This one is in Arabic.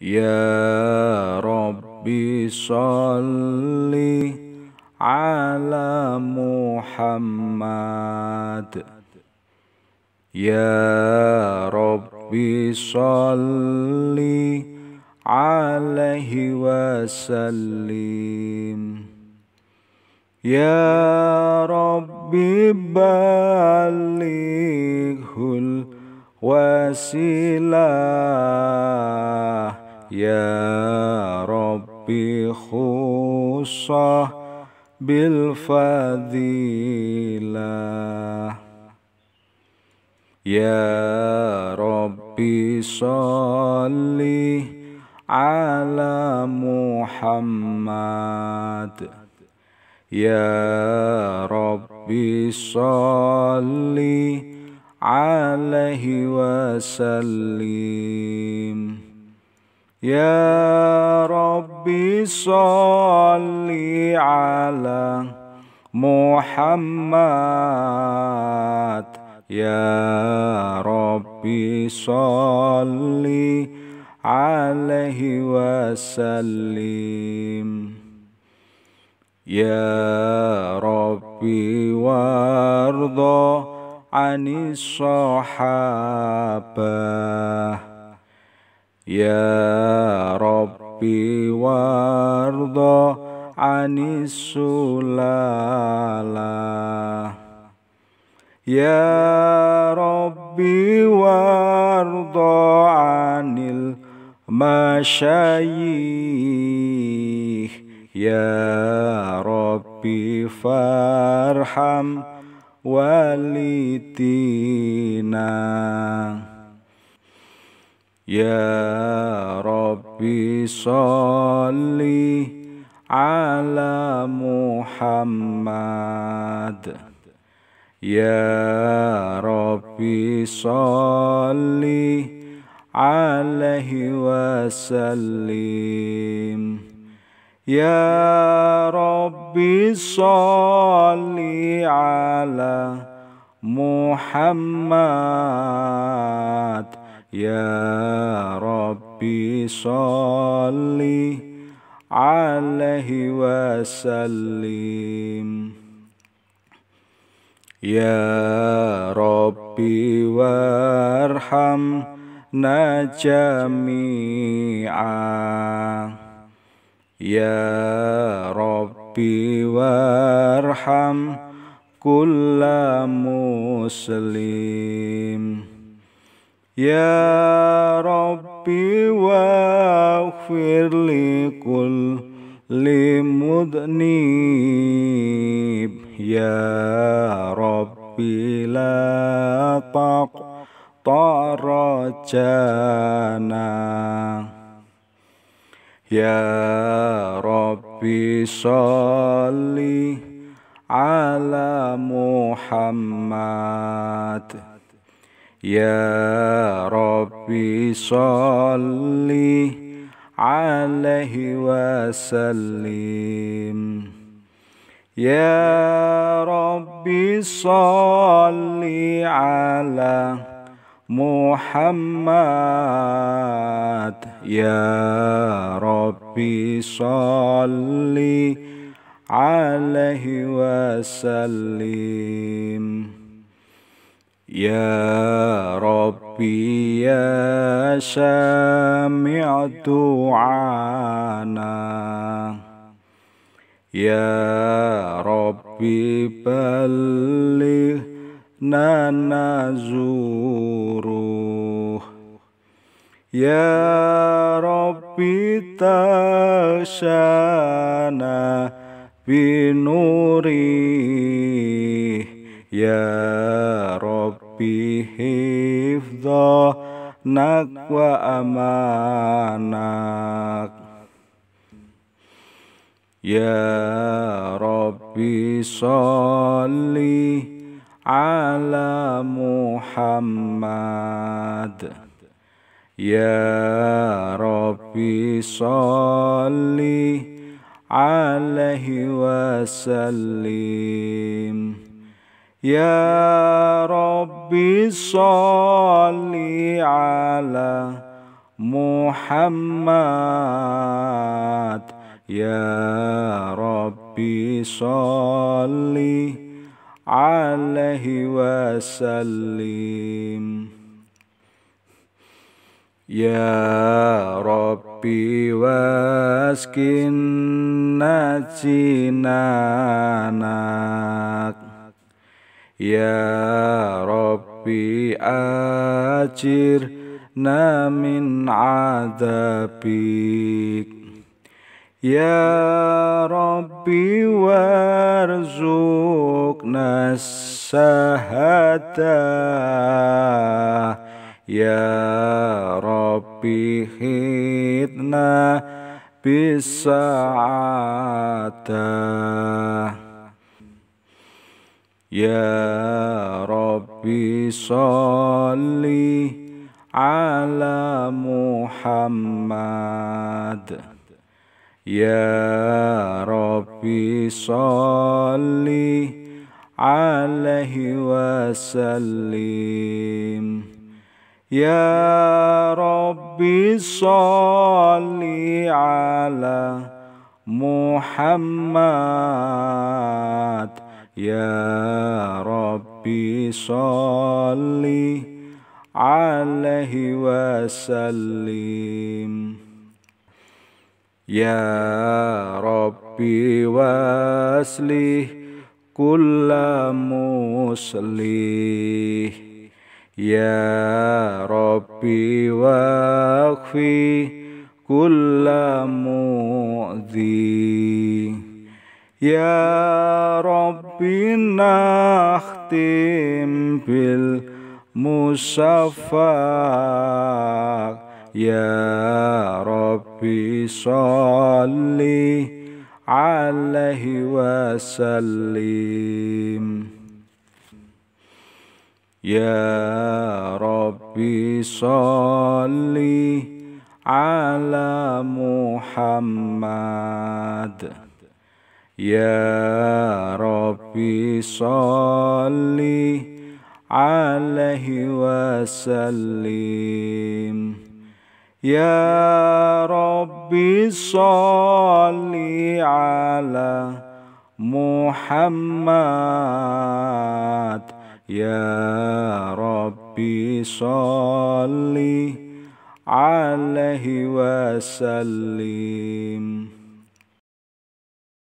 يا ربي صل على محمد يا ربي صل عليه وسلم يا ربي بلغه الوسيله يا ربي خصه بالفضيلة يا ربي صل على محمد يا ربي صل عليه وسلم يا ربي صل على محمد يا ربي صل عليه وسلم يا ربي وارضى عن الصحابه يا الأرض عن السلالة يا ربي وارض عن المشايخ يا ربي فارحم والدينا يا ربي صل على محمد يا ربي صل عليه وسلم يا ربي صل على محمد يا Salli alahi wa ya Robbi warham najmi'an ya Robbi warham kullah muslim ya Rob rabbi wa akhfir ya Robbi la taq tarajana ya rabbi salli ala muhammad ya rabbi ربي صل عليه وسلم يا ربي صل على محمد يا ربي صل عليه وسلم يا رب ربي يا شامع دعانا يا ربي بلغنا نزوره يا ربي تغشانا بنوره يا رب ربي حفظنك وأمانك يا ربي صل على محمد يا ربي صل عليه وسلم يا ربي صل على محمد يا ربي صل عليه وسلم يا ربي واسكن جنانك يا ربي أجرنا من عذابك يا ربي وارزقنا الشهادة يا ربي حيطنا بالسعاده يا ربي صل على محمد يا ربي صل عليه وسلم يا ربي صل على محمد Ya Rabbi salli alaihi wasallim Ya Rabbi wasli kulla muslih Ya Rabbi wakfi kulla mu'zih يا رب نختم بالمصفى يا رب صل عليه وسلم يا رب صل على محمد يا ربي صل عليه وسلم يا ربي صل على محمد يا ربي صل عليه وسلم